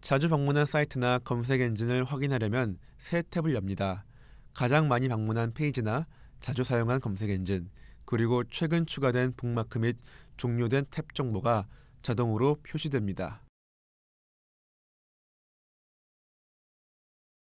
자주 방문한 사이트나 검색 엔진을 확인하려면 새 탭을 엽니다. 가장 많이 방문한 페이지나 자주 사용한 검색 엔진, 그리고 최근 추가된 북마크 및 종료된 탭 정보가 자동으로 표시됩니다.